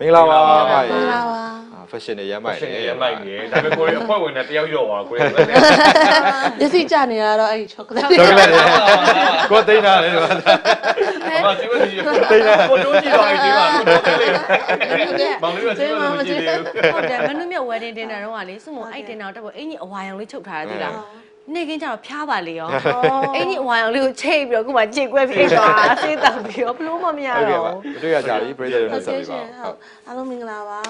မင်္ဂလာပါပါရေဟုတ်ပါပါဖက်ရှင်တွေရမ်းမိုက်တယ်ရမ်းမိုက်တယ်ဒါပေမဲ့ကိုရီအဖွဲ့ဝင်နဲ့တယောက်ရောက်သွားကိုရီမျက်စိကျနေတာတော့အဲ့ဒီချောကလက်ချောကလက်ကိုတိတ်နာတယ်ကွာဘာစီမစီတိတ်နာကိုတိုးကြည့်တော့အဲ့ဒီမှာမောင်လေးကစီမစီဟုတ်တယ်မနှုတ်မြတ်ဝက်ဒင်ဒင်တာတော့ကလေစုမအဲ့ဒင်တာတော့တက်ဖို့အင်ကြီးအဝါရောင်လေးချုပ်ထားရသေးလားနေကင်းကြတော့ဖျားပါလေရောအင်းကြီးဝိုင်အောင်လေးကိုချိန်ပြီးတော့ခုမှကြိတ်ကွက်ပြီးသွားဆေးတောက်ပြီးတော့ဘလို့မှမရတော့ဘူးတွေ့ရကြပြီပြည်သူတွေနဲ့ဆက်ပြီးပါဟုတ်အားလုံးမင်္ဂလာပါ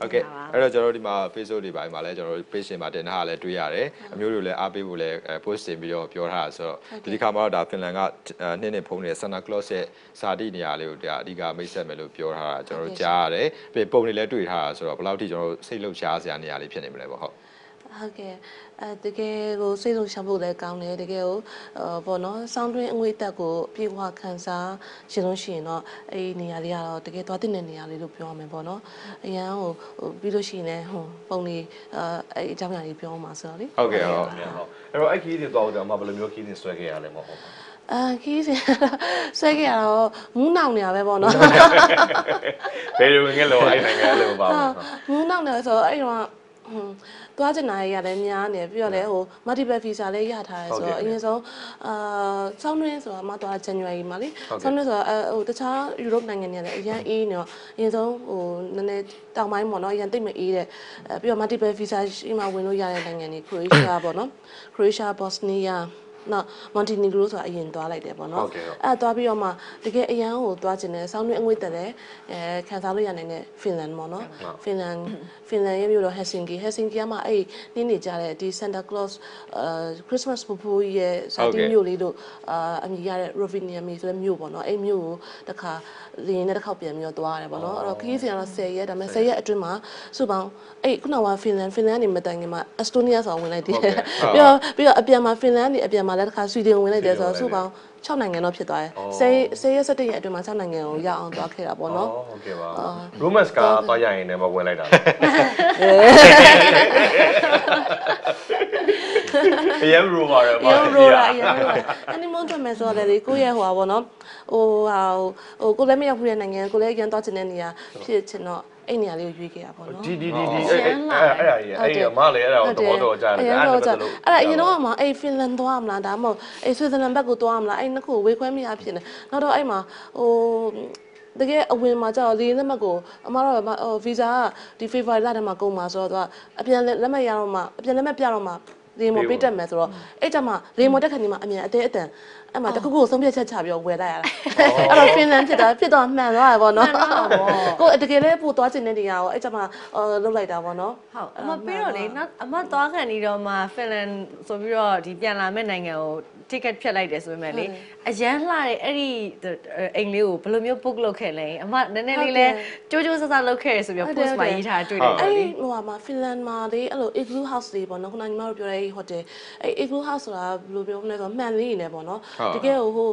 โอเคအဲ့တော့ကျွန်တော်တို့ဒီမှာ Facebook တွေပိုင်းမှာလည်းကျွန်တော်တို့ page ရှင်မှာတင်ထားတာလည်းတွေ့ရတယ်အမျိုးတွေလည်းအားပေးဖို့လည်း post တင်ပြီးတော့ပြောထားတာဆိုတော့ဒီခါမှာတော့ဒါဖင်လန်ကနှစ်နှစ်ဖုံးနေတဲ့ Santa Claus ရဲ့စာတိနေရာလေးကိုဒါအဓိကမိတ်ဆက်မယ်လို့ပြောထားတာကျွန်တော်တို့ကြားရတယ်ပြီးပုံတွေလည်းတွေ့ထားတာဆိုတော့ဘယ်လောက်ထိကျွန်တော်တို့စိတ်လှုပ်ရှားစရာနေရာလေးဖြစ်နေမလဲပေါ့ဟုတ်ဟုတ်ကဲ့အဲတကယ်ကိုစိတ်ဆုံးရှောင်ဖို့လည်းကောင်းတယ်တကယ်ကိုဘောနော်စောင်းတွင်းအငွေတက်ကိုအပြေဝခံစားရှင်ဆုံးရှိရင်တော့အဲ့ဒီနေရာလေးကတော့တကယ်သွားတင်တဲ့နေရာလေးလို့ပြောရမယ်ပေါ့နော်အရန်ဟိုပြီးလို့ရှိရင်လည်းဟိုပုံလေးအဲအဲ့အကြောင်းအရာလေးပြောမှာဆိုတော့လေဟုတ်ကဲ့ဟုတ်ကဲ့ဟုတ်အဲ့တော့အဲ့ခီးတင်သွားဦးတယ်အမဘယ်လိုမျိုးခီးတင်ဆွဲခဲ့ရလဲမဟုတ်ပါဘူးအာခီးစင်ဆွဲခဲ့ရတော့ငူးနောင်နေရပဲပေါ့နော်ဘယ်လိုငယ်လို့အဲ့နိုင်ငံလို့ပါဘူးငူးနောင်နေဆိုတော့အဲ့တော့อืมသွားကျင်တာရလည်းများနေပြီးတော့လည်းဟို multiple visa လည်းရထားရဆိုတော့အရင်ဆုံးအာဆောင်းတွင်းဆိုတာမှသွား January မှာလေဆောင်းတွင်းဆိုတာဟိုတခြား Europe နိုင်ငံတွေလည်းအရန်အေးနေတော့အရင်ဆုံးဟိုနည်းနည်းတောင်ပိုင်းပေါ့နော်အရန်တိတ်မအေးတဲ့ပြီးတော့ multiple visa ရှိမှဝင်လို့ရတဲ့နိုင်ငံတွေ Croatia ပေါ့နော် Croatia Bosnia နောက်မွန်တီနီဂရိုဆိုတာအရင်သွားလိုက်တယ်ပေါ့နော်အဲ့သွားပြီးတော့မှတကယ်အရန်ကိုသွားခြင်းနဲ့ဆောင်းတွင်းအငွေ့တက်တယ်အဲခံစားလို့ရနိုင်တဲ့ဖင်လန်ပေါ့နော်ဖင်လန်ဖင်လန်ရဲ့မြို့တော်ဟက်ဆင်ကီဟက်ဆင်ကီကမှအဲ့နင်းနေကြတဲ့ဒီ Santa Claus အဲခရစ်စမတ်ပူပူရဲ့ဇာတိမြို့လေးတို့အာအမည်ရတဲ့ Rovinia May ဆိုတဲ့မြို့ပေါ့နော်အဲ့မြို့ကိုတစ်ခါလင်းနဲ့တစ်ခါပြန်ပြီးတော့သွားရတယ်ပေါ့နော်အဲ့တော့ခရီးစဉ်ကတော့10ရက်ဒါပေမဲ့10ရက်အတွင်းမှာစုပေါင်းအဲ့ခုနကဖင်လန်ဖင်လန်နေမတိုင်ခင်မှာ Estonia ဆိုတာဝင်လိုက်တယ်ပြီးတော့ပြီးတော့အပြန်မှာဖင်လန်နေအပြန်မှာမှာလည်းတစ်ခါဆွီဒင်ဝင်လိုက်တယ်ဆိုတော့စုပေါင်း6နိုင်ငံတော့ဖြစ်သွားတယ်။ဆေးဆေးရ17ရက်အတွင်းမှာ6နိုင်ငံကိုရအောင်သွားခဲ့တာပေါ့နော်။ဟုတ်ကဲ့ပါ။ Rumors ကအသွားရရင်လည်းမဝင်လိုက်တာ။ရဲရူပါရပါရဲရူပါရဲရူပါ animal တွေ့မယ်ဆိုတော့လေကိုယ့်ရဲ့ဟိုပါပေါ့နော်ဟိုဟာဟိုကိုလည်းမရောက်ဘူးတဲ့နိုင်ငံကိုလည်းအရင်သွားချင်တဲ့နေရာဖြစ်ချင်တော့အဲ့နေရာလေးကိုရွေးခဲ့တာပေါ့နော်ဒီဒီဒီဒီအဲ့အဲ့အဲ့ဒါကြီးအဲ့အမလည်းအဲ့ဒါကိုသဘောတော်ကြတယ်အဲ့ဒါတော့အဲ့ဒါအရင်တော့မှအဲ့ဖင်လန်သွားမလားဒါမှမဟုတ်အဲ့ဆွစ်ဇာလန်ဘက်ကိုသွားမလားအဲ့နှစ်ခုဝေခွဲမိရဖြစ်နေနောက်တော့အဲ့မှာဟိုတကယ်အဝင်မှာကျတော့လေရင်လက်မှတ်ကိုအမတော့ဟိုဗီဇာကဒီ favor လာတယ်မှာကုန်မှာဆိုတော့သူကအပြန်လက်မှတ်ရတော့မှအပြန်လက်မှတ်ပြတော့မှလေမောပေးတက်မယ်ဆိုတော့အဲ့ကြမှာလေမောတက်ခဏဒီမှာအမြန်အသေးအတန်အဲ့မှာတခုခုဆုံးဖြတ်ချက်ချပြီးတော့ဝယ်လိုက်ရတာအဲ့တော့ Finland ဖြစ်တာဖြစ်တော့မှန်သွားတာပေါ့နော်ကိုတကယ်လည်းပို့သွားခြင်းတဲ့နေရာကိုအဲ့ကျမှလုတ်လိုက်တာပေါ့နော်ဟုတ်အမပြီးတော့လေနောက်အမသွားခံနေတော့မှ Finland ဆိုပြီးတော့ဒီပြန်လာမဲ့နိုင်ငံကို ticket ဖြတ်လိုက်တယ်ဆိုပေမဲ့လေအရန်လှတဲ့အဲ့ဒီအိမ်လေးကိုဘယ်လိုမျိုး book လုပ်ခဲ့လဲအမနည်းနည်းလေးလဲကြိုးကြိုးဆဆလုပ်ခဲ့ရဆိုပြီး post မှာရေးထားတွေ့တယ်ပေါ့လေအဲ့ဟိုမှာ Finland မှာလေအဲ့လို igloo house တွေပေါ့နော်ခုနညီမတို့ပြောတဲ့ hotel အဲ့ igloo house ဆိုတာဘယ်လိုပြောမလဲဆိုတော့မှန်လေးနေပေါ့နော်တကယ်ဟို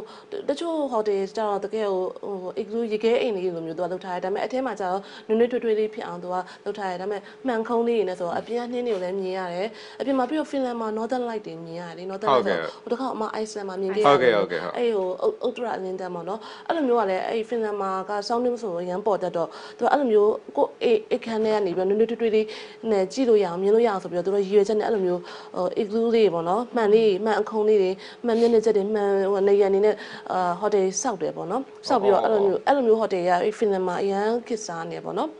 တချို့ hotel ကျတော့တကယ်ဟိုဟို igloo ရေခဲအိမ်လေးလိုမျိုးသူကလောက်ထားတယ်ဒါပေမဲ့အထဲမှာကျတော့နွေ့နွေ့ထွေးထွေးလေးဖြစ်အောင်သူကလောက်ထားတယ်ဒါပေမဲ့မှန်ခုံးလေးတွေနဲ့ဆိုတော့အပြင်အနှင်းတွေကိုလည်းမြင်ရတယ်အပြင်မှာပြီးတော့ Finland မှာ Northern Light တွေမြင်ရတယ် Northern Light ဆိုတော့ဟိုတစ်ခါမှ Iceland မှာမြင်ခဲ့ရတယ်ဟုတ်ကဲ့ဟုတ်ကဲ့အဲ့ဟိုဥတ္တရအလင်းတန်းပေါ့နော်အဲ့လိုမျိုးကလည်းအဲ့ Finland မှာက sounding ဆိုရန်ပေါ်တတ်တော့သူကအဲ့လိုမျိုးကိုအေးအခန်းထဲကနေပြီးတော့နွေ့နွေ့ထွေးထွေးလေးနဲ့ကြည့်လို့ရအောင်မြင်လို့ရအောင်ဆိုပြီးတော့သူတို့ရည်ရွယ်ချက်နဲ့အဲ့လိုမျိုးဟို igloo လေးပေါ့နော်မှန်လေးမှန်အခုံးလေးတွေမှန်မျက်နှာချက်တွေမှန်နေရအနေနဲ့အာဟိုတယ်ဆောက်တယ်ပေါ့နော်ဆောက်ပြီးတော့အဲ့လိုမျိုးအဲ့လိုမျိုးဟိုတယ်ရအဲ့ဖင်လန်မှာအရန်ခစ်စားနေပေါ့နော်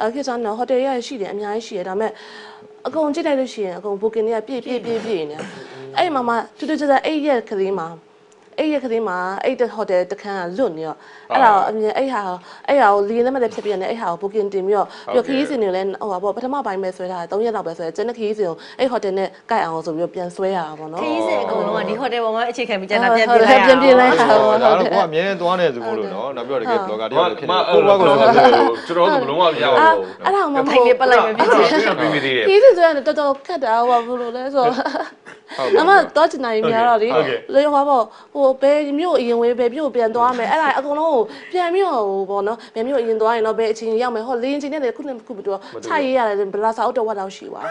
အဲ့ခစ်စားနေဟိုတယ်ရရှိတယ်အများကြီးရှိတယ်ဒါပေမဲ့အကုန်ကြည့်လိုက်လို့ရှိရင်အကုန် booking တွေကပြည့်ပြည့်ပြည့်ပြည့်နေအဲ့မှာမှတူတူကြကြ8ရက်ကလေးမှာအဲ့ရက်ကလေးမှာအဲ့တဟိုတယ်တခန်းကလွတ်နေတော့အဲ့ဒါအမြင်အဲ့ဟာအဲ့ဟာကိုလီရင်လက်မှတ်လည်းဖြတ်ပြရတယ်အဲ့ဟာကို booking တင်ပြီးတော့ပြီးတော့ခရီးစဉ်တွေလည်းဟိုပါပေါ့ပထမပိုင်းပဲဆွဲထားတယ်၃ရက်လောက်ပဲဆွဲတယ်ကျန်တဲ့ခရီးစဉ်ကိုအဲ့ဟိုတယ်နဲ့ကိုက်အောင်ဆိုပြီးတော့ပြန်ဆွဲရတာပေါ့နော်ခရီးစဉ်အကုန်လုံးကဒီဟိုတယ်ပေါ်မှာအခြေခံပြီးကျန်တာပြန်ပြလိုက်ပြန်ပြလိုက်တာပေါ့ဒါတော့ကိုကအမြဲတမ်းသွားနေသူကိုလို့နော်နောက်ပြီးတော့တကယ် blogger တရားဖြစ်နေကိုကကိုကျွန်တော်ဆိုမလုံးဝမရပါဘူးအဲ့ဒါမှမဟုတ်ထိုင်နေပလိုက်မယ်ပြည့်တယ်ပြည့်တယ်ခရီးစဉ်ဆိုရင်တော်တော်ခက်တာဟိုပါဘူးလို့လဲဆိုတော့အမတော့ချင်နိုင်များတော့လေလေဟိုပါပေါ့ဟိုဘယ်မြို့အရင်ဝေးဘယ်မြို့ပြန်သွားမယ်အဲ့ဒါအကုန်လုံးကိုပြန်ပြီးတော့ဟိုပေါ့နော်ဘယ်မြို့အရင်သွားရင်တော့ဘယ်အချိန်ရောက်မယ်ဟောလေရင်ချိန်နဲ့လည်းခုနှစ်ခုပြီးတော့ခြိုက်ရရတယ်ဘလာစာအုပ်တော်ဝတ်တော့ရှိပါ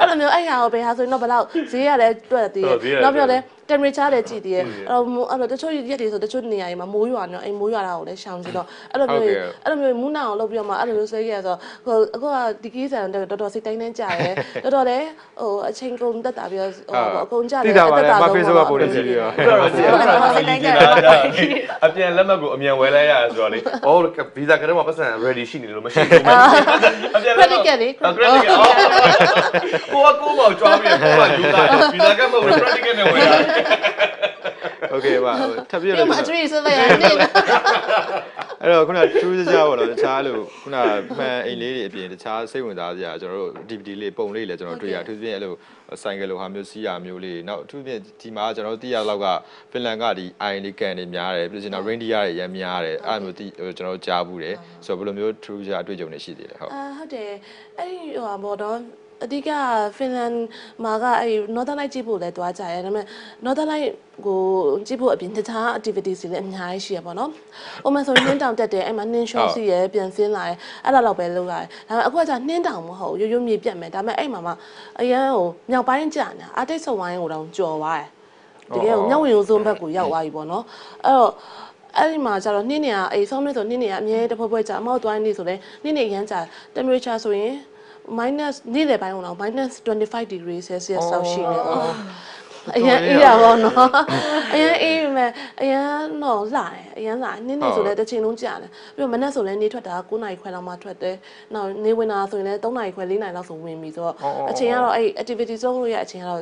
အဲ့လိုမျိုးအဲ့ဟာကိုဘယ်ဟာဆိုရင်တော့ဘလောက်ဈေးရလဲတွက်သေးတယ်နောက်ပြောလဲ temperature လည်းကြည့်သေးတယ်အဲ့တော့အဲ့တော့တချို့ရက်တွေဆိုတချို့နေရာတွေမှာမိုးရွာနေတော့အိမ်မိုးရွာတာကိုလည်းရှောင်ကြည့်တော့အဲ့လိုမျိုးအဲ့လိုမျိုးမူးနာအောင်လုပ်ပြီးတော့မှအဲ့လိုမျိုးဆွဲခဲ့ရဆိုတော့အခုကဒီကိစ္စတော့တော်တော်စိတ်တိုင်းတိုင်းကြာတယ်တော်တော်လည်းဟိုအချိန်ကုန်တက်တာပြီးတော့ဟိုအကုန်ကြာတယ်တက်တာတော့ Facebook ပေါ်နေကြည့်ပြီးတော့အပြန်လက်မှတ်ကိုအမြန်ဝယ်လိုက်ရတယ်ဆိုတော့လေအော်ဗီဇာကတော့ပတ်စံ ready ရှိနေလို့မရှိဘူးအပြန်လက်မှတ် credit card လေ credit card ကိုကကိုမောင်ကြွားပြီးတော့ကိုကယူတာဗီဇာကမဟုတ် credit card နဲ့ဝယ်တာโอเคပါထပ်ပြလို့ဒီမှာအထရီဆက်လိုက်ရနေအဲ့တော့ခုနထူးကြကြပေါ့တော့တခြားလို့ခုနမှန်အိမ်လေးတွေအပြင်တခြားစိတ်ဝင်စားစရာကျွန်တော်တို့ DVD လေးပုံလေးလည်းကျွန်တော်တွေ့ရအထူးသဖြင့်အဲ့လိုဆိုင်ကယ်လိုဟာမျိုးစီးရမျိုးလေးနောက်အထူးသဖြင့်ဒီမှာကျွန်တော်တို့သိရလောက်ကဖင်လန်ကဒီ iron တွေကန်တွေများတယ်ပြီးတော့ကျွန်တော် reindeer တွေရမ်းများတယ်အဲ့လိုမျိုးကျွန်တော်တို့ကြားဘူးတယ်ဆိုတော့ဘယ်လိုမျိုးထူးကြအတွေ့အကြုံတွေရှိသေးလဲဟုတ်အာဟုတ်တယ်အဲ့ဒီဟိုပါတော့အဓိကဖင်လန်မှာကအဲ့ Northern Light ကြည့်ဖို့လဲသွားကြရဲဒါပေမဲ့ Northern Light ကိုကြည့်ဖို့အပြင်တခြား activities တွေလည်းအများကြီးရှိရပါတော့။ဥပမာဆိုရင်နှင်းတောင်တက်တယ်အဲ့မှာနှင်း short စီရယ်ပြန်ဆင်းလာရယ်အဲ့ဒါတော့ပဲလုပ်ရတယ်။ဒါပေမဲ့အခုကကြာနှင်းတောင်မဟုတ်ရိုးရိုးမြေပြတ်မယ်ဒါပေမဲ့အဲ့မှာမှအရန်ဟိုမြောက်ပိုင်းကြာနေတာအတိတ်ဆဝိုင်းကိုတောင်ကြော်သွားတယ်။တကယ်ကိုမြောက်ဝင်ရိုးစုံဘက်ကိုရောက်သွားပြီပေါ့နော်။အဲ့တော့အဲ့ဒီမှာကျတော့နှင်းနေရအေးဆုံးလို့ဆိုနှင်းနေရအမြဲတဖွဲဖွဲကြာအမောက်သွားနေဆိုလဲနှင်းနေရမ်းကြာ temperature ဆိုရင် minus နေ့လယ်ပိုင်းကတော့ minus 25 degree celsius လောက်ရှိနေတော့အရန်အေးရပါတော့အရန်အေးပြီမဲ့အရန်တော့လာတယ်အရန်လာနင်းနေဆိုလဲတစ်ချိန်လုံးကြာတယ်ပြီးတော့မနက်ဆိုလဲနေထွက်တာ9နာရီခွဲလောက်မှထွက်တယ်နောက်နေဝင်တာဆိုရင်လဲ3နာရီခွဲ4နာရီလောက်ဆိုဝင်ပြီဆိုတော့အချိန်ကတော့အဲ့ activity zone ရဲ့အချိန်ကတော့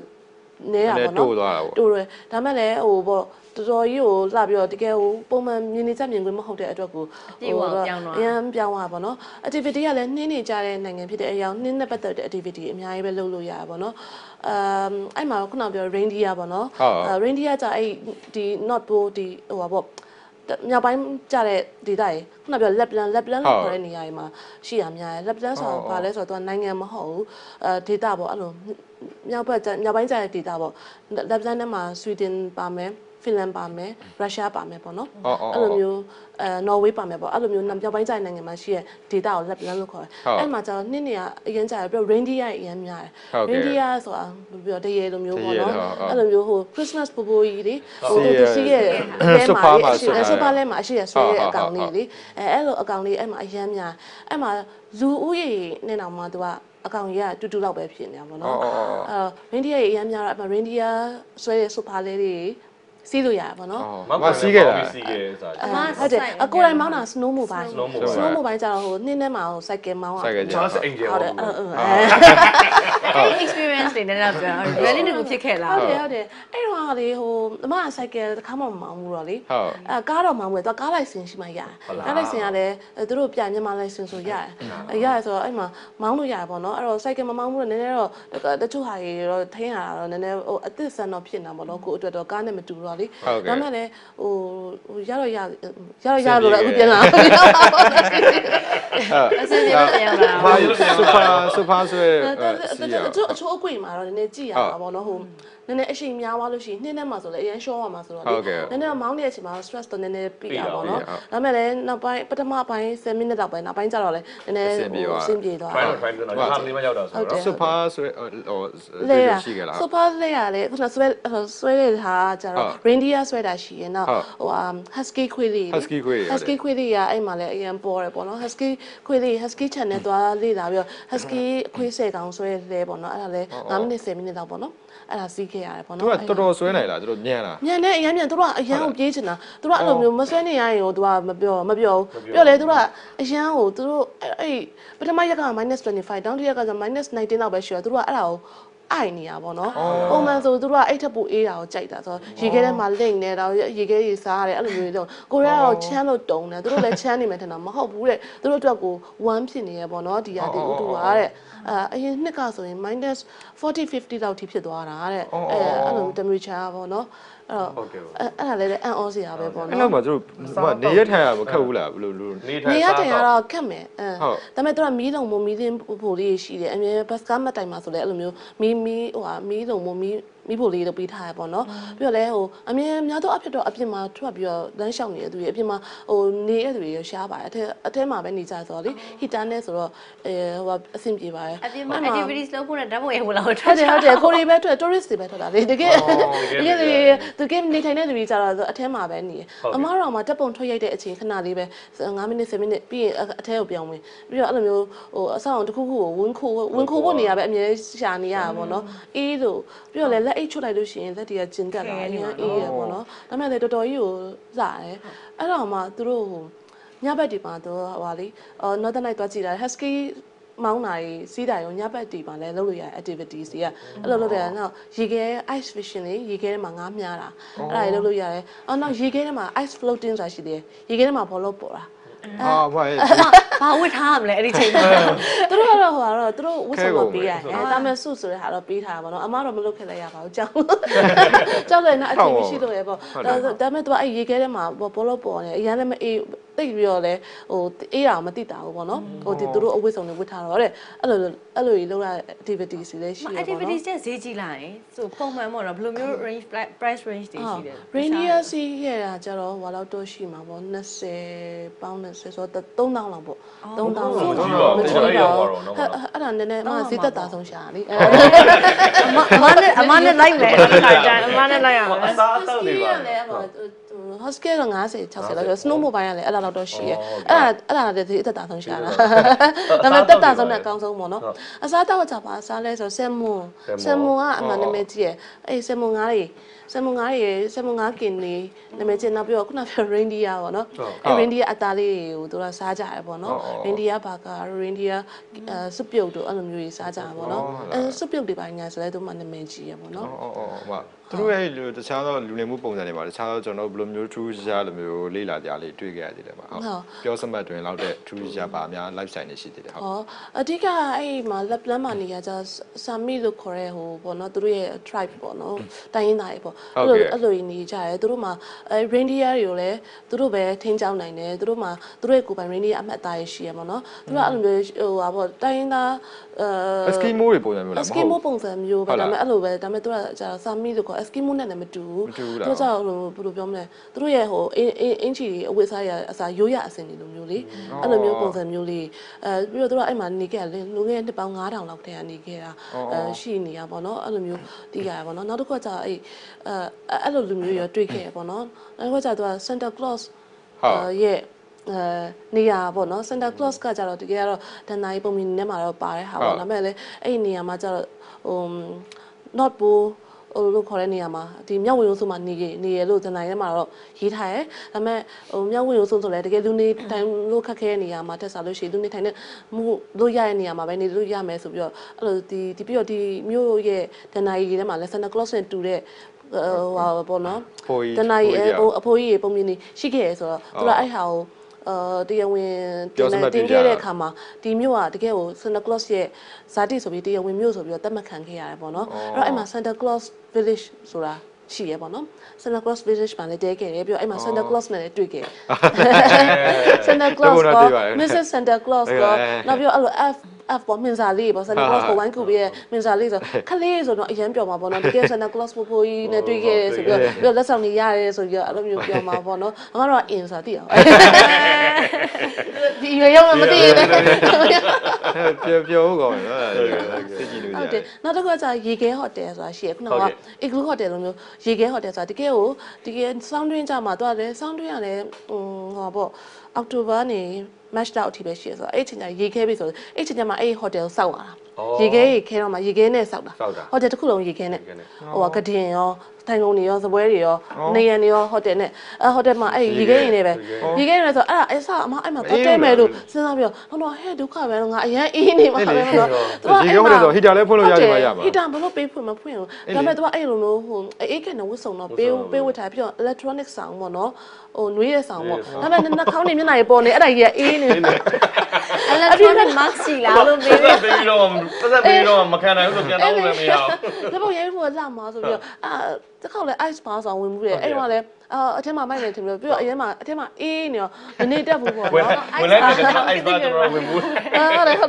နေရပါတော့တိုးသွားတာပေါ့တိုးတယ်ဒါမဲ့လည်းဟိုပေါ့တော်တော်ကြီးကိုလှပြီးတော့တကယ်ဟိုပုံမှန်မြင်နေချက်မြင်ခွင့်မဟုတ်တဲ့အတွက်ကိုဟိုအရန်ပြောင်းသွားပါတော့ activity ကလည်းနှင်းနေကြတဲ့နိုင်ငံဖြစ်တဲ့အရာနှင်းနဲ့ပတ်သက်တဲ့ activity အများကြီးပဲလုပ်လို့ရတာပေါ့နော်အမ်အဲ့မှာခုနပြော reindeer ပေါ့နော် reindeer ကြအဲ့ဒီ not bull ဒီဟိုပါပေါ့မြောက်ပိုင်းကြတဲ့ဒေသရယ်ခုနပြောလက်ပလန်လက်ပလန်လို့ခေါ်တဲ့နေရာတွေမှာရှိရများတယ်လက်ပလန်ဆိုတော့ဘာလဲဆိုတော့သူကနိုင်ငံမဟုတ်ဘူးအဲဒေသပေါ့အဲ့လိုမြောက်ဘက်မြောက်ပိုင်းကြတဲ့ဒေသပေါ့လက်ပလန်ထဲမှာဆွီဒင်ပါမယ်င်လန်ပါမယ်ရုရှားပါမယ်ပေါ့နော်အဲ့လိုမျိုးအဲနော်ဝေးပါမယ်ပေါ့အဲ့လိုမျိုးမြောက်ပိုင်းကျတဲ့နိုင်ငံမှာရှိတဲ့ data ကိုလက်ပလန်းလို့ခေါ်တယ်အဲ့မှာကျတော့နှစ်နေရအရင်ကျတယ်ပြီးတော့ reindeer ရဲ့အရင်များတယ် reindeer ဆိုတာပြီးတော့တရေလိုမျိုးပေါ့နော်အဲ့လိုမျိုးဟို Christmas ပူပူကြီးလေဟိုသူရှိရဲ့အဲမှာလေဆူပါလဲမှာရှိရဲ့ဆွဲရဲ့အကောင့်လေးလေအဲအဲ့လိုအကောင့်လေးအဲ့မှာအရင်များအဲ့မှာလူဦးရေနဲ့တောင်မှသူကအကောင်ကြီးကတူတူလောက်ပဲဖြစ်နေတာပေါ့နော်အဲတော့ reindeer ရေအရင်များတော့အမ reindeer ဆွဲရဲ့ super လေးတွေစီးလို့ရတာပေါ့နော်မမစီးခဲ့တာစီးခဲ့တဲ့စားအမဟုတ်တယ်အကိုတိုင်းမောင်းတာ snow mobile snow mobile ကျတော့ဟိုနှင်းထဲမှာဟို cycle မောင်းอ่ะ Charles Angel ဟုတ်တယ်အဲ့ experience နေနဲ့တော့ပြော rally တကူဖြစ်ခဲ့လားဟုတ်တယ်ဟုတ်တယ်အဲ့တော့ကလေဟိုအမက cycle တစ်ခါမှမမောင်းဘူးတော့လေဟုတ်အဲကားတော့မောင်းမယ်သူကကားလိုက်စင်ရှိမှရတယ်ကားလိုက်စင်ကလည်းသူတို့ပြမြန်မာလိုက်စင်ဆိုရတယ်အဲရတယ်ဆိုတော့အဲ့မှာမောင်းလို့ရတယ်ပေါ့နော်အဲ့တော့ cycle မမောင်းဘူးတော့နည်းနည်းတော့တချို့ဟာတွေတော့ထိန်းရတာတော့နည်းနည်းဟိုအသစ်ဆန်တော့ဖြစ်နေတာပေါ့နော်ကိုအတွက်တော့ကားနဲ့မတူတော့လေဒါမှလည်းဟိုဟိုရတော့ရရတော့ရလို့တော့အခုပြန်လာအစင်းပြန်လာပါစူပါစူပါဆိုရဲအချိုးအကွင့်မှာမှာတော့နည်းနည်းကြည့်ရမှာပေါ့နော်ဟိုနည်းနည်းအရှိန်များသွားလို့ရှိရင်နှင်းထဲမှာဆိုလည်းအရင်ရှော့ရမှာဆိုတော့နည်းနည်းမောင်းနေတဲ့အချိန်မှာ stress တော့နည်းနည်းပြီးတာပေါ့နော်ဒါပေမဲ့လည်းနောက်ပိုင်းပထမပိုင်း10မိနစ်လောက်ပဲနောက်ပိုင်းကျတော့လည်းနည်းနည်းဟိုအဆင်ပြေသွားတယ် final final တော့ဟာမလေးမရောက်တော့ဆိုတော့ super ဆိုရဟိုလေရှိကြလား super လေရလေခုနဆွဲဆွဲတဲ့ဟာကျတော့ reindeer ဆွဲတာရှိရင်တော့ဟို husky ခွေးလေး husky ခွေး husky ခွေးလေးကအဲ့မှာလည်းအရင်ပေါ်တယ်ပေါ့နော် husky ခွေးလေး husky channel သွားလေ့လာပြီးတော့ husky ခွေးဆယ်ကောင်ဆွဲလဲပေါ့နော်အဲ့ဒါလည်းငါ5မိနစ်10မိနစ်လောက်ပေါ့နော်အဲ့ဒါစီးခဲ့ရတယ်ပေါ့နော်သူကတော်တော်ဆွဲနိုင်လားသူတို့ညံ့လားညံ့နေအရင်ညံ့သူတို့ကအရန်ကိုပြေးချင်တာသူတို့အဲ့လိုမျိုးမဆွဲနေရရင်ကိုသူကမပြောမပြောပြောလေသူတို့ကအရန်ကိုသူတို့အဲ့ပထမရက်က -25 တောင်းတစ်ရက်ကဆို -19 လောက်ပဲရှိရသူတို့ကအဲ့ဒါကိုအိုင်နေတာပေါ့နော်ပုံမှန်ဆိုသူတို့ကအဲ့ထက်ပိုအေးတာကိုကြိုက်တာဆိုရေခဲထဲမှာလိမ့်နေတာရေခဲရေစားရတယ်အဲ့လိုမျိုးတွေတော့ကိုရီးယားကတော့ချမ်းလို့တုံတယ်သူတို့လည်းချမ်းနေမယ်ထင်တာမဟုတ်ဘူးတဲ့သူတို့အတွက်ကို1ဖြစ်နေရပေါ့နော်ဒီရတီဥတူပါတဲ့အဲအရင်နှစ်ကဆိုရင် minus 40 50လောက်ထိဖြစ်သွားတာတဲ့အဲအဲ့လို temperature ပေါ့နော်ဟုတ်တယ်ဟုတ်အဲ့ဒါလည်းအန်အောစရာပဲပေါ့နော်အဲ့နောက်မှာသူတို့ဟိုကနေရထိုင်ရမခက်ဘူးလားဘယ်လိုလိုနေထိုင်နေရထိုင်ရတော့ခက်မယ်အင်းဒါပေမဲ့သူကမီးလုံမိုးမီးသင်းဖို့လေးရှိတယ်အမြဲဘတ်စကားမတိုင်မှာဆိုလဲအဲ့လိုမျိုးမီးမီးဟိုဟာမီးလုံမိုးမီးမိဖို့လေးတော့ပေးထားရပေါ့နော်ပြီးတော့လဲဟိုအမြဲများသောအဖြစ်တော့အပြင်မှာထွက်ပြီးတော့လမ်းလျှောက်နေတဲ့သူတွေအပြင်မှာဟိုနေတဲ့သူတွေရရှားပါတယ်အထက်အထက်မှာပဲနေကြဆိုတော့လေဟီတာနဲ့ဆိုတော့အဲဟိုအဆင်ပြေပါတယ်အပြင်မှာ activities လုပ်ဖို့နဲ့ဓာတ်ပုံရိုက်ဖို့လာထွက်တယ်ဟုတ်တယ်ကိုရီပဲထွက် tourist တွေပဲထွက်တာလေတကယ်တကယ်ဒီသူကနေထိုင်တဲ့သူတွေကြတော့ဆိုအထက်မှာပဲနေအမားတော်မှာဓာတ်ပုံထွက်ရိုက်တဲ့အချိန်ခဏလေးပဲ5မိနစ်10မိနစ်ပြီးရင်အထက်ကိုပြောင်းဝင်ပြီးတော့အဲ့လိုမျိုးဟိုအဆောင်တစ်ခုခုကိုဝင်းခိုးဝင်းခိုးဖို့နေရပဲအမြဲရှာနေရတာပေါ့နော်အေးဆိုပြီးတော့လည်းလက်အိတ်ချွတ်လိုက်လို့ရှိရင်လက်တွေကကျဉ်ကပ်လာအရင်အေးရပေါ့နော်ဒါမှလည်းတော်တော်ကြီးကိုစားတယ်အဲ့တော့မှသူတို့ဟိုညဘက်ဒီမှာတော့ဟိုလေအော် Northern Light သွားကြည့်တာ Husky မောင်းတာကြီးစီးတာရောညဘက်တီပါလဲလုပ်လို့ရ activities တွေကအဲ့လိုလုပ်ရတယ်နောက်ရေခဲ ice fishing တွေရေခဲထဲမှာငါးမြားတာအဲ့ဒါတွေလုပ်လို့ရတယ်အော်နောက်ရေခဲထဲမှာ ice floating ဆိုတာရှိသေးတယ်ရေခဲထဲမှာဘောလုံးပေါ်တာဟာဘာလဲဘာဝတ်ထားရမလဲအဲ့ဒီချိန်မှာသူတို့ကတော့ဟိုကတော့သူတို့ဝတ်ဆောင်တော့ပေးရတယ်အဲဒါမဲ့စုဆိုတဲ့ဟာတော့ပေးထားပါတော့အမတော့မလုပ်ခဲ့လိုက်ရပါဘူးကြောက်ကြောက်တယ်နော်အချိန်မရှိတော့ရပေါ့ဒါဒါမဲ့သူကအဲ့ရေခဲထဲမှာဘောလုံးပေါ်နေအရင်လည်းမအေးတိတ်ပြီးတော့လဲဟိုအေးတာမသိတာဘူးပေါ့နော်ဟိုဒီသူတို့အဝတ်စုံတွေဝတ်ထားတော့တဲ့အဲ့လိုအဲ့လိုကြီးလုပ်ရ activities တွေလည်းရှိရပေါ့နော် activities တဲ့ဈေးကြီးလာရင်ဆိုပုံမှန်ပေါ့နော်ဘယ်လိုမျိုး range price range တွေရှိတယ် Rainier Sea ခဲ့တာကြတော့ဟိုလောက်တော့ရှိမှာပေါ့20ပေါင်း20ဆိုတော့3000လောက်ပေါ့3000လောက်မကြည့်ပါဘူးအဲ့ဒါနည်းနည်းအမဈေးသက်သာဆုံးရှာလေအမအမနဲ့အမနဲ့လိုက်မယ်အဲ့ဒါကြအမနဲ့လိုက်ရအောင်အစားအသောက်တွေပါ hostel တော့50 60လောက် snow mobile ကလည်းအဲ့လောက်တော့ရှိရဲ့အဲ့ဒါအဲ့ဒါလည်းဒီအသက်တာဆုံးရှာတာဒါပေမဲ့တက်တာဆုံးနဲ့အကောင်းဆုံးပေါ့နော်အစားတော့ကြပါအစားလဲဆိုဆယ်မွန်ဆယ်မွန်ကအမှန်နာမည်ကြီးရဲ့အဲ့ဆယ်မွန်ငါးတွေဆယ်မွန်ငါးတွေဆယ်မွန်ငါးကင်နေနာမည်ကြီးနောက်ပြီးတော့ခုနပြော reindeer ပေါ့နော်အဲ့ reindeer အသားလေးတွေကိုသူတို့စားကြရပေါ့နော် reindeer ဘာကာ reindeer စွပ်ပြုတ်တို့အဲ့လိုမျိုးတွေစားကြရပေါ့နော်အဲ့စွပ်ပြုတ်တွေပိုင်းညာဆိုလဲသူမှနာမည်ကြီးရပေါ့နော်ဟုတ်ဟုတ်ဟုတ်သူတို့ရဲ့လူတခြားသောလူနေမှုပုံစံတွေမှာတခြားသောကျွန်တော်ဘယ်လိုမျိုး true ရှားလိုမျိုးလေ့လာကြလေးတွေ့ခဲ့ရသေးတယ်ပါဟုတ်ပြောစမှတ်တွင်လောက်တဲ့ true ရှားပါအများ live site နေရှိသေးတယ်ဟုတ်ဟောအဓိကအဲ့မှာ lab plan မှာနေရကြစာမိလို့ခေါ်ရဲဟိုပေါ့နော်သူတို့ရဲ့ tribe ပေါ့နော်တိုင်းရင်းသားတွေပေါ့အဲ့လိုအဲ့လိုနေကြရဲသူတို့မှာ reindeer တွေကိုလည်းသူတို့ပဲထိန်းကျောင်းနိုင်တယ်သူတို့မှာသူတို့ရဲ့ကိုယ်ပိုင် reindeer အမှတ်အသားရရှိရပေါ့နော်သူတို့အဲ့လိုမျိုးဟိုဟာပေါ့တိုင်းရင်းသားအဲ Eskimo တွေပုံစံမျိုးလားမဟုတ် Eskimo ပုံစံမျိုးပဲဒါပေမဲ့အဲ့လိုပဲဒါပေမဲ့သူကစာမိလို့ခေါ် Eskimo နဲ့လည်းမတူဘူး။တို့ကြောင့်ဟိုဘယ်လိုပြောမလဲ။တို့ရဲ့ဟိုအင်းအင်းချီအဝတ်စားတွေအစားရိုးရအစင်တွေလိုမျိုးလေ။အဲ့လိုမျိုးပုံစံမျိုးလေးအဲပြီးတော့တို့ကအဲ့မှာနေခဲ့တယ်လုံခဲ့တဲ့ပေါင်း9000လောက်တည်းကနေခဲ့တာအဲရှိနေရပါတော့။အဲ့လိုမျိုးတိကြရပါတော့။နောက်တစ်ခါကျအဲ့အဲ့လိုလူမျိုးရောတွေ့ခဲ့ရပါတော့။နောက်တစ်ခါကျတော့ Santa Claus ဟုတ်ရဲ့အဲနေရာပေါ့နော် Santa Claus ကကြတော့တကယ်ကတော့ဒန်နိုင်ပုံမြင်နဲ့မှာတော့ပါတဲ့ဟာပေါ့ဒါပေမဲ့လည်းအဲ့ဒီနေရာမှာကြတော့ဟို not bull ဟိုလိုခေါ်တဲ့နေရာမှာဒီမြောက်ဝင်ရုံးစုမှာနေနေရလို့ဇန်နဝါရီထဲမှာတော့ရေးထားရဲဒါပေမဲ့ဟိုမြောက်ဝင်ရုံးစုဆိုလဲတကယ်လူနေတိုင်းလို့ခက်ခဲတဲ့နေရာမှာတက်စားလို့ရှိရင်လူနေထိုင်တဲ့မှုလို့ရတဲ့နေရာမှာပဲနေလို့ရမယ်ဆိုပြီးတော့အဲ့လိုဒီဒီပြီးတော့ဒီမြို့ရဲ့ဇန်နဝါရီထဲမှာ lesson class နဲ့တူတဲ့ဟိုပါပေါ့နော်တနင်္လာရီအဖိုးကြီးရေပုံမြင်နေရှိခဲ့ရဆိုတော့သူကအဲ့ဟာကိုအာတရားဝင်တင်တဲ့တင်ခဲ့တဲ့အခါမှာဒီမြို့ကတကယ်ကို Santa Claus ရဲ့ဇာတိဆိုပြီးတရားဝင်မြို့ဆိုပြီးတော့သတ်မှတ်ခံခဲ့ရတယ်ပေါ့နော်အဲ့တော့အဲ့မှာ Santa Claus Village ဆိုတာရှိရပေါ့နော် Santa Claus Village မှာလည်းတဲခဲ့တယ်ပြီးတော့အဲ့မှာ Santa Claus နဲ့လည်းတွေ့ခဲ့ Santa Claus က Mrs Santa Claus ကနောက်ပြီးတော့အဲ့လို F F ပေါ့မင်စာလေးပေါ့ဆန်နီကလော့စ်ကိုဝိုင်းကူပြီးရဲ့မင်စာလေးဆိုခလေးဆိုတော့အရန်ပြောမှာပေါ့နော်တကယ်ဆန်နီကလော့စ်ဖိုးဖိုးကြီးနဲ့တွေ့ခဲ့တယ်ဆိုပြီးတော့ပြီးတော့လက်ဆောင်တွေရတယ်ဆိုပြီးတော့အဲ့လိုမျိုးပြောမှာပေါ့နော်အမကတော့အင်စာသိအောင်ဒီရေရောက်မသိရင်ပြောပြောဟုတ်ကောစိတ်ကြည်လို့ရတယ်နောက်တစ်ခုကကြာရေခဲဟိုတယ်ဆိုတာရှိရခုနကအင်္ဂလိပ်ဟိုတယ်လိုမျိုးရေခဲဟိုတယ်ဆိုတာတကယ်ကိုတကယ်ဆောင်းတွင်းကြမှာတော့တယ်ဆောင်းတွင်းရတယ်ဟိုဟာပေါ့အောက်တိုဘာနေမတ်လောက်အထိပဲရှိရဆိုတော့အဲ့ချိန်ကျရေခဲပြီဆိုတော့အဲ့ချိန်ကျမှအဲ့ဟိုတယ်ကိုစောက်လာတာရေခဲရေခဲတော့မှရေခဲနဲ့စောက်တာဟိုတယ်တစ်ခုလုံးရေခဲနဲ့ဟိုကကဒင်ရောတိုင်လုံးတွေရောစပွဲတွေရောနေရံတွေရောဟိုတယ်နဲ့အဲဟိုတယ်မှာအဲ့ရေခဲရင်တွေပဲရေခဲရင်လဲဆိုအဲ့ဒါအဲ့ဆာအမအဲ့မှာတော့တဲမယ်လို့စဉ်းစားပြီးတော့ဟောတော့ဟဲ့ဒုက္ခပဲငါအရန်အေးနေမှာပဲတော့သူကရေခဲဟိုတယ်ဆိုဟီတာလည်းဖွင့်လို့ရတယ်မှာရပါဟီတာဘလို့ပေးဖွင့်မဖွင့်ဘူးဒါပေမဲ့သူကအဲ့လိုမျိုးဟိုအေးခဲနဲ့ဝတ်စုံတော့ပေးပေးဝတ်ထားပြီးတော့ electronic sound ပေါ့နော်ဟိုနွေးရဆောင်ပေါ့ဒါပေမဲ့နှာခေါင်းတွေမျက်နှာတွေပေါ်နေအဲ့ဒါကြီးကအေးနေတယ် electronic mask ကြီးလားလို့ပေးပြီးတော့ပတ်သက်ပြီးတော့မခံနိုင်ဘူးဆိုပြန်တော့လည်းမရဘူး။လက်ပုံရိုက်ဖို့ကလာမှာဆိုပြီးတော့အာတစ်ခါလဲ ice bar ဆောင်ဝင်မှုတယ်အဲ့တော့လည်းအော်အထက်မှာမိုက်မယ်ထင်လို့ပြီးတော့အရင်မှာအထက်မှာအေးနေတော့မနေတတ်ဘူးပေါ့နော်ဝင်လိုက်တယ်ကျွန်တော်အဲ့ဘာတော့ဝင်ဘူးဟုတ်တယ်ဟုတ်တယ်ရော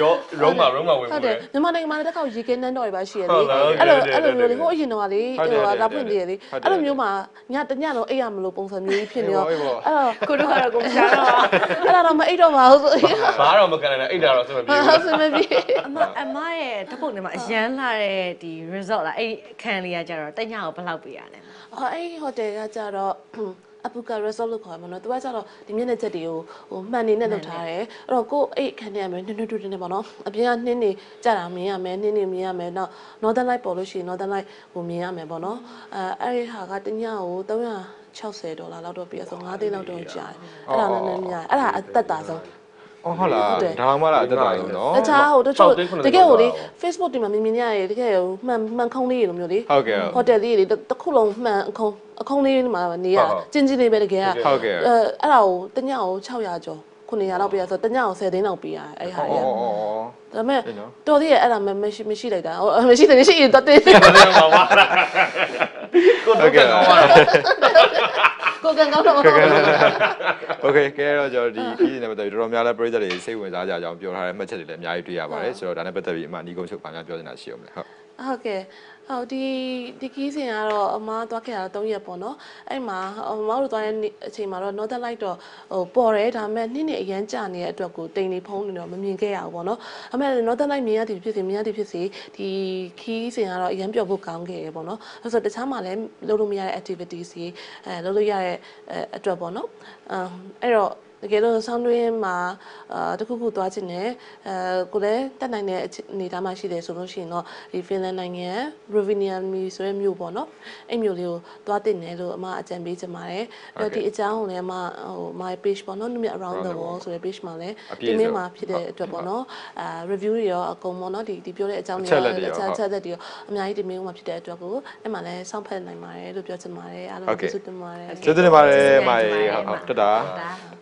ရောရောမှာရောမှာဝင်ဘူးဟုတ်တယ်မြန်မာနိုင်ငံမှာလည်းတစ်ခေါက်ရေကင်းနန်းတော်တွေပါရှိရလေအဲ့လိုအဲ့လိုမျိုးလေဟိုအရင်တော့လေဟိုလာဖွင့်နေရလေအဲ့လိုမျိုးမှာညတညတော့အိပ်ရမလို့ပုံစံမျိုးကြီးဖြစ်နေတော့အဲ့တော့ကိုတို့ကတော့ကိုမရှာတော့အဲ့ဒါတော့မအိပ်တော့ပါဘူးဆိုဘာတော့မကန်နိုင်အိပ်တာတော့ဆင်မပြေဘူးဟုတ်ဆင်မပြေအမအမရဲ့တပုတ်ထဲမှာအရန်လာတဲ့ဒီ result လားအဲ့ခံလေးကကြတော့တညကိုဘယ်လောက်ပေးရလဲအဲ့ဒီဟိုတယ်ကကြတော့အပူက resort လို့ခေါ်မှာနော်သူကကြတော့ဒီမျက်နှာချက်တွေကိုဟိုမှန်နေနဲ့လုပ်ထားတယ်အဲ့တော့ကိုအဲ့ခံနေရမယ်နွနွတူတူနေပေါ့နော်အပြင်ကနှင်းနေကြတာမြင်ရမယ်နှင်းနေမြင်ရမယ်နောက် northern light ပေါ်လို့ရှိရင် northern light ဟိုမြင်ရမယ်ပေါ့နော်အဲအဲ့ဒီဟာကတညကို360ဒေါ်လာလောက်တော့ပြီးအောင်9သိန်းလောက်တော့ကြာတယ်အဲ့ဒါလည်းနည်းများအဲ့ဒါအသက်သာဆုံးအော်ဟုတ်လားဒါမှမလားအတက်တာလို့နော်တခြားဟိုတချို့တကယ်ဟိုလေ Facebook တင်မှာမြင်မြင်ရတယ်တကယ်ဟိုမှန်မှန်ခုံးလေးတွေလိုမျိုးလေဟုတ်ကဲ့ဟိုတယ်လေးတွေတစ်ခုလုံးမှန်အခုံးအခုံးလေးတွေမှာနေရကျင်းချင်းလေးပဲတကယ်ကအဲအဲ့ဒါကိုတညကို600ကျော်900လောက်ပေးရဆိုတော့တညအောင်10သိန်းလောက်ပေးရတယ်အဲ့ဟာရဒါပေမဲ့တော်သေးရဲ့အဲ့ဒါမရှိမရှိလိုက်တာဟိုမရှိတယ်ရှိရင်တော်သေးတယ်ဘာဝါရကိုတော့ကောင်းပါကိုကံကောင်းတော့ဟုတ်ကဲ့โอเคကဲတော့ကျွန်တော်ဒီခီးနေပတ်သက်ပြီးတော်တော်များများပြည်သက်တွေစိတ်ဝင်စားကြအောင်ပြောထားတဲ့မှတ်ချက်တွေလည်းအများကြီးတွေ့ရပါတယ်ဆိုတော့ဒါနဲ့ပတ်သက်ပြီးအမှအနီးကုန်းချုပ်ဘာများပြောနေတာရှိအောင်လဲဟုတ်ဟုတ်ကဲ့ဟိုဒီဒီကီးစင်ကတော့အမားသွားခဲ့တာတော့၃ရက်ပေါ့နော်အဲ့မှာအမားတို့သွားတဲ့အချိန်မှာတော့ Northern Light တော့ဟိုပေါ်တယ်ဒါပေမဲ့နှစ်နှစ်အရန်ကြာနေတဲ့အတွက်ကိုတိမ်နေဖုံးနေတော့မမြင်ခဲ့ရဘူးပေါ့နော်ဒါပေမဲ့ Northern Light မြင်ရသည်ဖြစ်စေမြင်ရသည်ဖြစ်စေဒီကီးစင်ကတော့အရန်ပျော်ဖို့ကောင်းခဲ့ရပေါ့နော်ဆိုတော့တခြားမှာလည်းလုပ်လို့မရတဲ့ activities တွေအဲလုပ်လို့ရတဲ့အတွက်ပေါ့နော်အဲအဲ့တော့တကယ်လို့ဆောင်းတွင်းမှာအာတခုခုသွားခြင်းနဲ့အဲကိုလည်းတက်နိုင်တဲ့အနေအထားမှရှိတယ်ဆိုလို့ရှိရင်တော့ဒီဖင်လန်နိုင်ငံ Rovaniemi ဆိုတဲ့မြို့ပေါ့နော်အဲ့မြို့လေးကိုသွားတင်တယ်လို့အမအကြံပေးချင်ပါတယ်ပြီးတော့ဒီအကြောင်းကိုလည်းအမဟို my page ပေါ့နော် Numia around the world ဆိုတဲ့ page မှာလည်းဒီနေ့မှာဖြစ်တဲ့အတွက်ပေါ့နော်အာ review တွေရောအကုန်ပေါ့နော်ဒီဒီပြောတဲ့အကြောင်းတွေရောအချက်ချက်တွေရောအများကြီးဒီနေ့မှာဖြစ်တဲ့အတွက်ကိုအဲ့မှာလည်းစောင့်ဖက်နိုင်ပါတယ်လို့ပြောချင်ပါတယ်အားလုံးကျေးဇူးတင်ပါတယ်ကျေးဇူးတင်ပါတယ်မိုင်ဟုတ်တက်တာ